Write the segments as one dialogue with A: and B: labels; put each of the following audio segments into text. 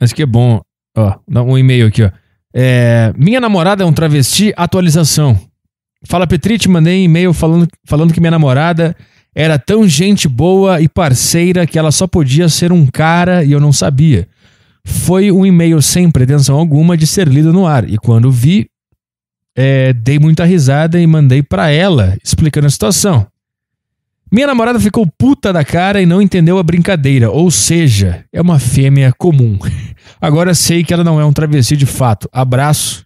A: Mas que é bom. Ó, um e-mail aqui, ó. É, minha namorada é um travesti, atualização. Fala, Petri, te mandei um e-mail falando, falando que minha namorada era tão gente boa e parceira que ela só podia ser um cara e eu não sabia. Foi um e-mail sem pretensão alguma de ser lido no ar. E quando vi, é, dei muita risada e mandei para ela explicando a situação. Minha namorada ficou puta da cara e não entendeu a brincadeira, ou seja, é uma fêmea comum. Agora sei que ela não é um travesti de fato. Abraço.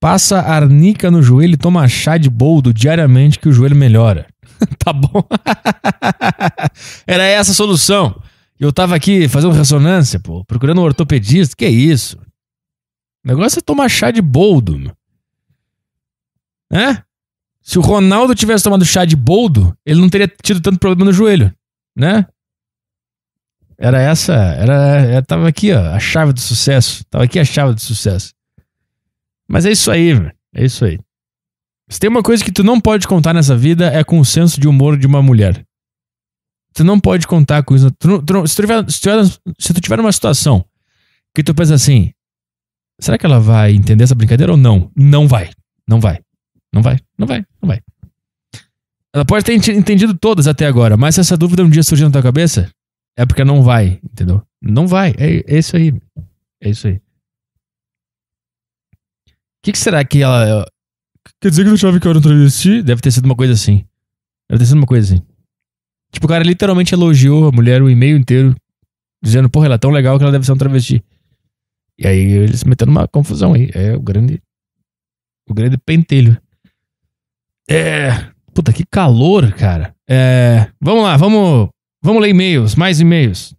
A: Passa arnica no joelho e toma chá de boldo diariamente que o joelho melhora. tá bom. Era essa a solução. Eu tava aqui fazendo ressonância, pô, procurando um ortopedista. Que isso? O negócio é tomar chá de boldo. Né? Se o Ronaldo tivesse tomado chá de boldo, ele não teria tido tanto problema no joelho, né? Era essa, era, é, tava aqui, ó, a chave do sucesso. Tava aqui a chave do sucesso. Mas é isso aí, É isso aí. Se tem uma coisa que tu não pode contar nessa vida é com o senso de humor de uma mulher. Tu não pode contar com isso. Tu, tu, se, tu tiver, se, tiver, se tu tiver numa situação que tu pensa assim, será que ela vai entender essa brincadeira ou não? Não vai. Não vai. Não vai, não vai, não vai. Ela pode ter entendido todas até agora, mas se essa dúvida um dia surgir na tua cabeça, é porque não vai, entendeu? Não vai, é, é isso aí. É isso aí. O que, que será que ela. Quer dizer que não achava que eu era um travesti? Deve ter sido uma coisa assim. Deve ter sido uma coisa assim. Tipo, o cara literalmente elogiou a mulher o e-mail inteiro, dizendo, porra, ela é tão legal que ela deve ser um travesti. E aí eles metendo uma confusão aí. É o grande. O grande pentelho. É. Puta, que calor, cara. É. Vamos lá, vamos, vamos ler e-mails, mais e-mails.